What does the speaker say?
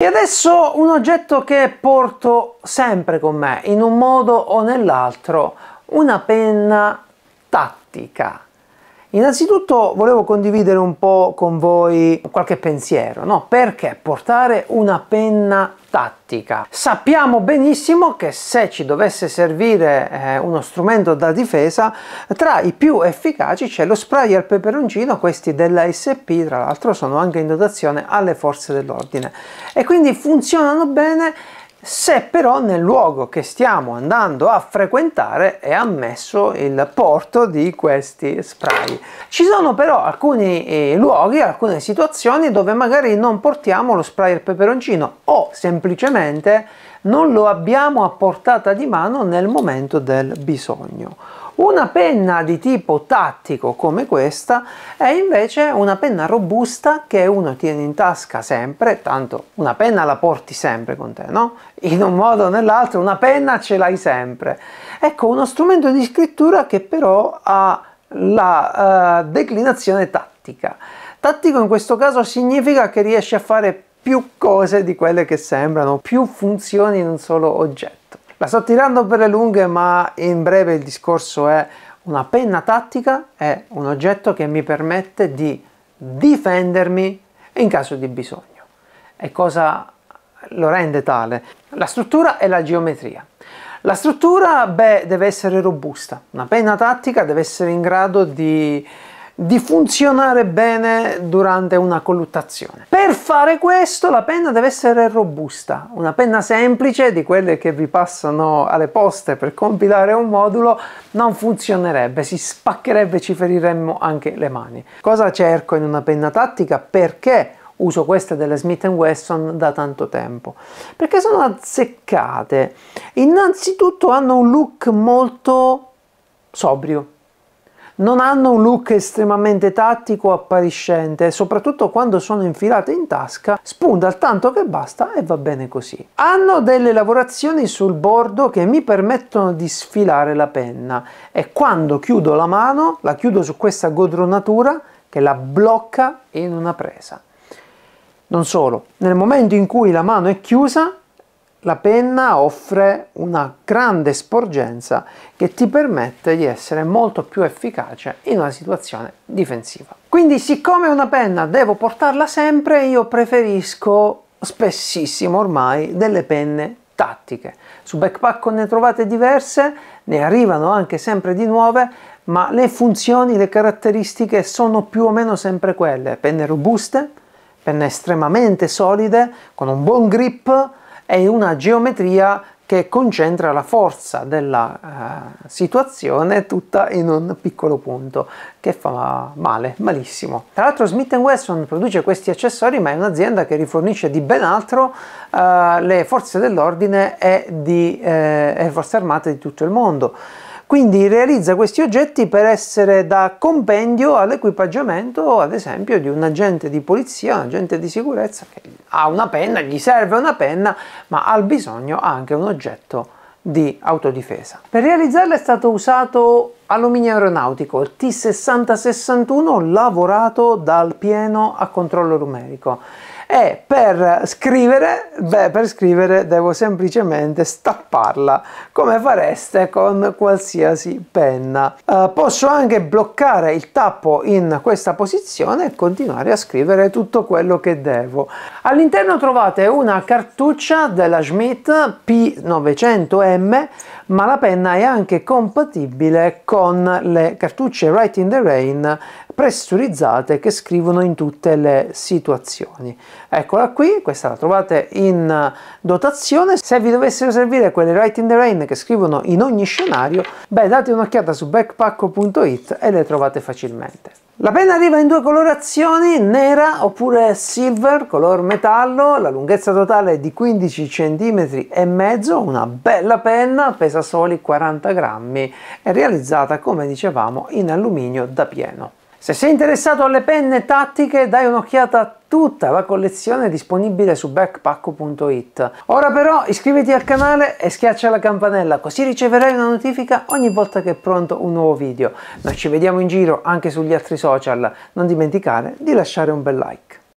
E adesso un oggetto che porto sempre con me, in un modo o nell'altro, una penna tattica. Innanzitutto volevo condividere un po' con voi qualche pensiero, no? Perché portare una penna tattica. Sappiamo benissimo che se ci dovesse servire eh, uno strumento da difesa, tra i più efficaci c'è lo spray al peperoncino, questi della SP tra l'altro sono anche in dotazione alle forze dell'ordine e quindi funzionano bene se però nel luogo che stiamo andando a frequentare è ammesso il porto di questi spray. Ci sono però alcuni eh, luoghi, alcune situazioni dove magari non portiamo lo spray al peperoncino o semplicemente non lo abbiamo a portata di mano nel momento del bisogno una penna di tipo tattico come questa è invece una penna robusta che uno tiene in tasca sempre, tanto una penna la porti sempre con te, no? In un modo o nell'altro una penna ce l'hai sempre. Ecco, uno strumento di scrittura che però ha la uh, declinazione tattica. Tattico in questo caso significa che riesce a fare più cose di quelle che sembrano, più funzioni in un solo oggetto. La sto tirando per le lunghe, ma in breve il discorso è una penna tattica è un oggetto che mi permette di difendermi in caso di bisogno. E cosa lo rende tale? La struttura e la geometria. La struttura, beh, deve essere robusta. Una penna tattica deve essere in grado di di funzionare bene durante una colluttazione. Per fare questo la penna deve essere robusta, una penna semplice di quelle che vi passano alle poste per compilare un modulo non funzionerebbe, si spaccherebbe, e ci feriremmo anche le mani. Cosa cerco in una penna tattica? Perché uso queste delle Smith Wesson da tanto tempo perché sono azzeccate innanzitutto hanno un look molto sobrio non hanno un look estremamente tattico appariscente, soprattutto quando sono infilate in tasca, spunta al tanto che basta e va bene così. Hanno delle lavorazioni sul bordo che mi permettono di sfilare la penna e quando chiudo la mano la chiudo su questa godronatura che la blocca in una presa. Non solo, nel momento in cui la mano è chiusa la penna offre una grande sporgenza che ti permette di essere molto più efficace in una situazione difensiva. Quindi siccome una penna devo portarla sempre, io preferisco spessissimo ormai delle penne tattiche. Su Backpack ne trovate diverse, ne arrivano anche sempre di nuove, ma le funzioni, le caratteristiche sono più o meno sempre quelle. Penne robuste, penne estremamente solide, con un buon grip, è una geometria che concentra la forza della eh, situazione tutta in un piccolo punto che fa male, malissimo. Tra l'altro Smith Wesson produce questi accessori ma è un'azienda che rifornisce di ben altro eh, le forze dell'ordine e, di, eh, e forze armate di tutto il mondo. Quindi realizza questi oggetti per essere da compendio all'equipaggiamento, ad esempio, di un agente di polizia, un agente di sicurezza che ha una penna, gli serve una penna, ma ha bisogno anche un oggetto di autodifesa. Per realizzarla è stato usato alluminio aeronautico, il T6061 lavorato dal pieno a controllo numerico e per scrivere, beh, per scrivere devo semplicemente stapparla come fareste con qualsiasi penna. Eh, posso anche bloccare il tappo in questa posizione e continuare a scrivere tutto quello che devo. All'interno trovate una cartuccia della Schmidt P900M ma la penna è anche compatibile con le cartucce Right in the Rain pressurizzate che scrivono in tutte le situazioni. Eccola qui, questa la trovate in dotazione. Se vi dovessero servire quelle Right in the Rain che scrivono in ogni scenario, beh date un'occhiata su backpack.it e le trovate facilmente. La penna arriva in due colorazioni, nera oppure silver, color metallo, la lunghezza totale è di 15 cm e mezzo, una bella penna, pesa soli 40 grammi, è realizzata come dicevamo in alluminio da pieno. Se sei interessato alle penne tattiche, dai un'occhiata a tutta la collezione disponibile su backpacko.it. Ora però iscriviti al canale e schiaccia la campanella così riceverai una notifica ogni volta che è pronto un nuovo video. Noi ci vediamo in giro anche sugli altri social, non dimenticare di lasciare un bel like.